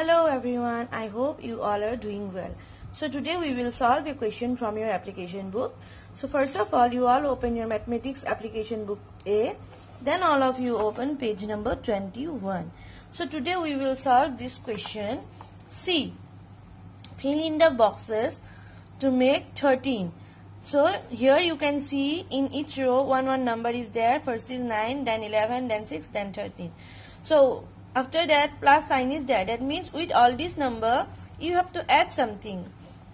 Hello everyone, I hope you all are doing well. So today we will solve a question from your application book. So first of all, you all open your mathematics application book A. Then all of you open page number 21. So today we will solve this question C. Fill in the boxes to make 13. So here you can see in each row one one number is there. First is 9, then 11, then 6, then 13. So after that, plus sign is there. That means with all this number, you have to add something.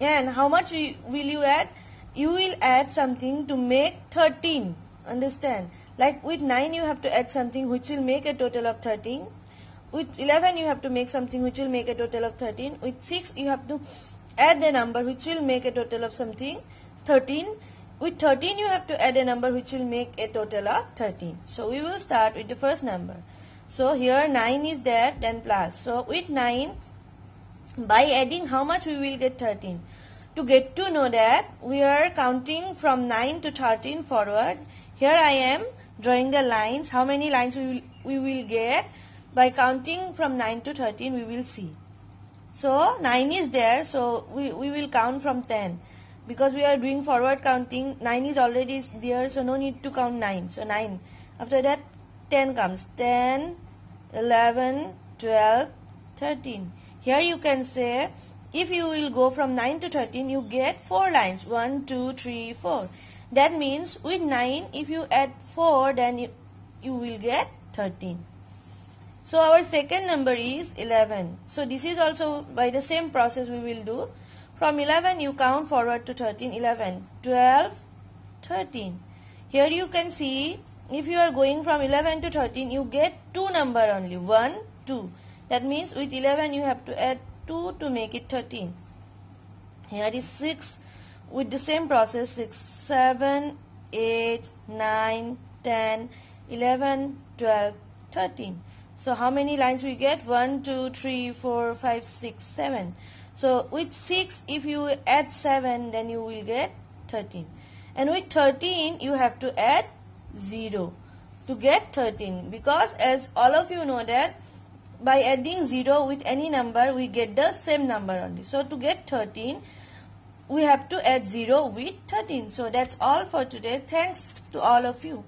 And how much will you add? You will add something to make 13. Understand? Like with 9, you have to add something which will make a total of 13. With 11, you have to make something which will make a total of 13. With 6, you have to add a number which will make a total of something 13. With 13, you have to add a number which will make a total of 13. So we will start with the first number. So here 9 is there then plus. So with 9 by adding how much we will get 13. To get to know that we are counting from 9 to 13 forward. Here I am drawing the lines. How many lines we will, we will get by counting from 9 to 13 we will see. So 9 is there so we, we will count from 10 because we are doing forward counting 9 is already there so no need to count 9 so 9 after that 10 comes 10, 11, 12, 13. Here you can say if you will go from 9 to 13 you get 4 lines 1, 2, 3, 4. That means with 9 if you add 4 then you, you will get 13. So our second number is 11. So this is also by the same process we will do. From 11 you count forward to 13, 11, 12, 13. Here you can see if you are going from 11 to 13 you get two number only 1 2 that means with 11 you have to add 2 to make it 13 here is 6 with the same process 6 7 8 9 10 11 12 13 so how many lines we get 1 2 3 4 5 6 7 so with 6 if you add 7 then you will get 13 and with 13 you have to add 0 to get 13 because as all of you know that by adding 0 with any number we get the same number only so to get 13 we have to add 0 with 13 so that's all for today thanks to all of you